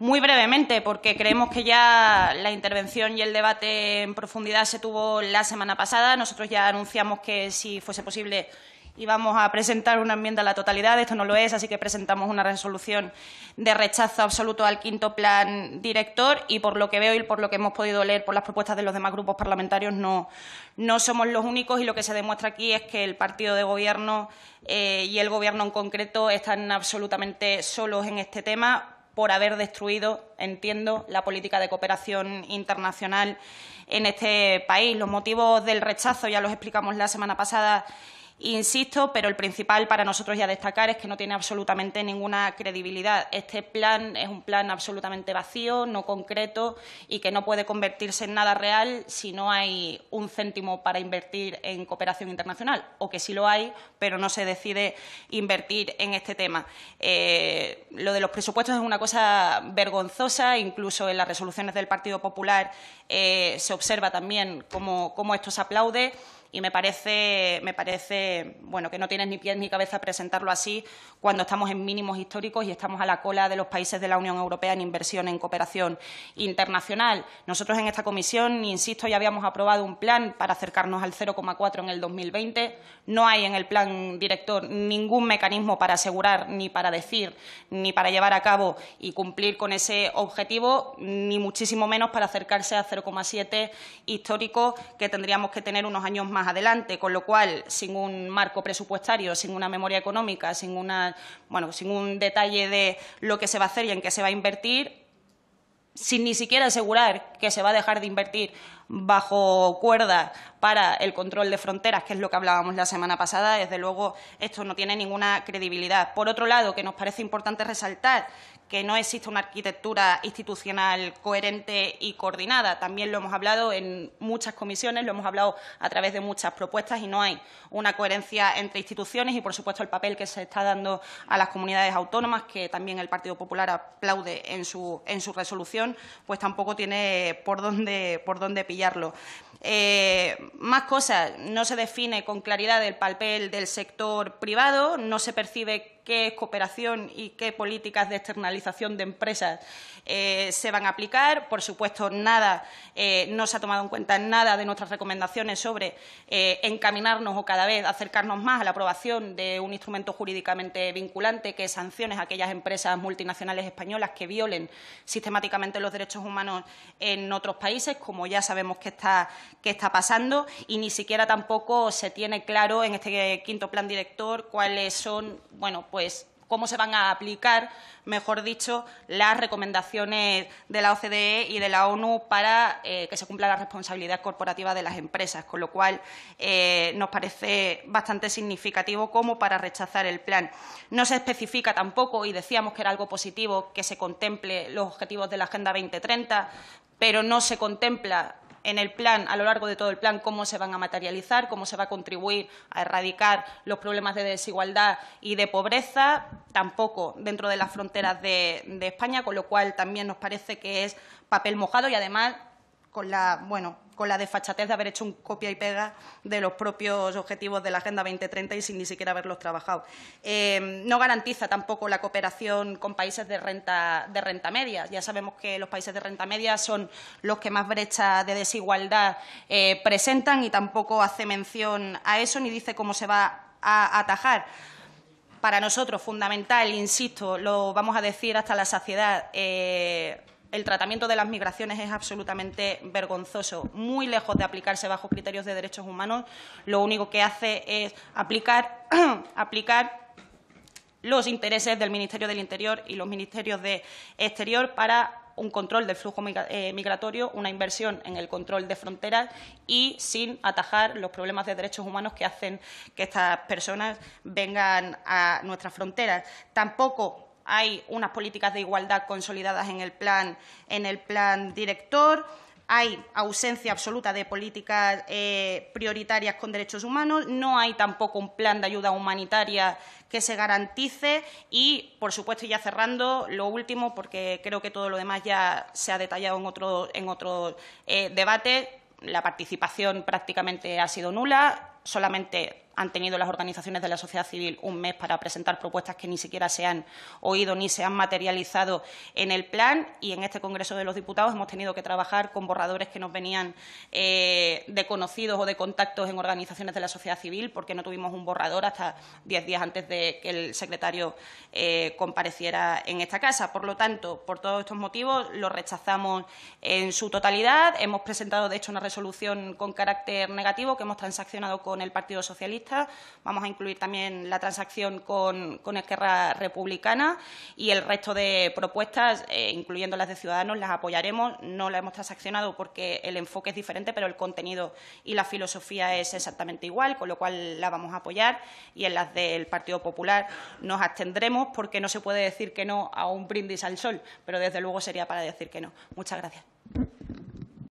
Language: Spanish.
Muy brevemente, porque creemos que ya la intervención y el debate en profundidad se tuvo la semana pasada. Nosotros ya anunciamos que, si fuese posible, íbamos a presentar una enmienda a la totalidad. Esto no lo es, así que presentamos una resolución de rechazo absoluto al quinto plan director. Y por lo que veo y por lo que hemos podido leer por las propuestas de los demás grupos parlamentarios, no, somos los únicos. Y lo que se demuestra aquí es que el partido de gobierno eh, y el gobierno en concreto están absolutamente solos en este tema por haber destruido, entiendo, la política de cooperación internacional en este país. Los motivos del rechazo ya los explicamos la semana pasada Insisto, pero el principal para nosotros ya destacar es que no tiene absolutamente ninguna credibilidad. Este plan es un plan absolutamente vacío, no concreto y que no puede convertirse en nada real si no hay un céntimo para invertir en cooperación internacional, o que sí lo hay, pero no se decide invertir en este tema. Eh, lo de los presupuestos es una cosa vergonzosa, incluso en las resoluciones del Partido Popular eh, se observa también cómo, cómo esto se aplaude y me parece, bueno, que no tienes ni pies ni cabeza presentarlo así cuando estamos en mínimos históricos y estamos a la cola de los países de la Unión Europea en inversión en cooperación internacional. Nosotros en esta comisión, insisto, ya habíamos aprobado un plan para acercarnos al 0,4 en el 2020. No hay en el plan director ningún mecanismo para asegurar, ni para decir, ni para llevar a cabo y cumplir con ese objetivo, ni muchísimo menos para acercarse a 0,7 histórico que tendríamos que tener unos años más adelante, con lo cual, sin un marco presupuestario, sin una memoria económica, sin, una, bueno, sin un detalle de lo que se va a hacer y en qué se va a invertir, sin ni siquiera asegurar que se va a dejar de invertir bajo cuerda para el control de fronteras, que es lo que hablábamos la semana pasada, desde luego esto no tiene ninguna credibilidad. Por otro lado, que nos parece importante resaltar que no existe una arquitectura institucional coherente y coordinada. También lo hemos hablado en muchas comisiones, lo hemos hablado a través de muchas propuestas y no hay una coherencia entre instituciones y, por supuesto, el papel que se está dando a las comunidades autónomas, que también el Partido Popular aplaude en su, en su resolución pues tampoco tiene por dónde, por dónde pillarlo. Eh, más cosas, no se define con claridad el papel del sector privado, no se percibe qué es cooperación y qué políticas de externalización de empresas eh, se van a aplicar. Por supuesto, nada, eh, no se ha tomado en cuenta nada de nuestras recomendaciones sobre encaminarnos o cada vez acercarnos más a la aprobación de un instrumento jurídicamente vinculante que sancione a aquellas empresas multinacionales españolas que violen sistemáticamente los derechos humanos en otros países, como ya sabemos que está, qué está pasando y ni siquiera tampoco se tiene claro en este quinto plan director cuáles son, bueno, pues cómo se van a aplicar, mejor dicho, las recomendaciones de la OCDE y de la ONU para eh, que se cumpla la responsabilidad corporativa de las empresas, con lo cual eh, nos parece bastante significativo como para rechazar el plan. No se especifica tampoco, y decíamos que era algo positivo, que se contemple los objetivos de la Agenda 2030, pero no se contempla en el plan, a lo largo de todo el plan, cómo se van a materializar, cómo se va a contribuir a erradicar los problemas de desigualdad y de pobreza, tampoco dentro de las fronteras de, España, con lo cual también nos parece que es papel mojado y además con la, bueno, con la desfachatez de haber hecho un copia y pega de los propios objetivos de la Agenda 2030 y sin ni siquiera haberlos trabajado. Eh, no garantiza tampoco la cooperación con países de renta, de renta media. Ya sabemos que los países de renta media son los que más brechas de desigualdad eh, presentan y tampoco hace mención a eso ni dice cómo se va a atajar para nosotros fundamental, insisto, lo vamos a decir hasta la saciedad, eh, el tratamiento de las migraciones es absolutamente vergonzoso, muy lejos de aplicarse bajo criterios de derechos humanos. Lo único que hace es aplicar, los intereses del Ministerio del Interior y los ministerios de Exterior para un control del flujo eh, migratorio, una inversión en el control de fronteras y sin atajar los problemas de derechos humanos que hacen que estas personas vengan a nuestras fronteras. Tampoco hay unas políticas de igualdad consolidadas en el plan, en el plan director, hay ausencia absoluta de políticas eh, prioritarias con derechos humanos, no hay tampoco un plan de ayuda humanitaria que se garantice y, por supuesto, ya cerrando, lo último, porque creo que todo lo demás ya se ha detallado en otro, eh, debate, la participación prácticamente ha sido nula, solamente han tenido las organizaciones de la sociedad civil un mes para presentar propuestas que ni siquiera se han oído ni se han materializado en el plan y en este Congreso de los Diputados hemos tenido que trabajar con borradores que nos venían eh, de conocidos o de contactos en organizaciones de la sociedad civil porque no tuvimos un borrador hasta diez días antes de que el secretario eh, compareciera en esta casa. Por lo tanto, por todos estos motivos, lo rechazamos en su totalidad. Hemos presentado, de hecho, una resolución con carácter negativo que hemos transaccionado con el Partido Socialista Vamos a incluir también la transacción con, con Esquerra Republicana y el resto de propuestas, eh, incluyendo las de Ciudadanos, las apoyaremos. No las hemos transaccionado porque el enfoque es diferente, pero el contenido y la filosofía es exactamente igual, con lo cual la vamos a apoyar. Y en las del Partido Popular nos abstendremos porque no se puede decir que no a un brindis al sol, pero desde luego sería para decir que no. Muchas gracias.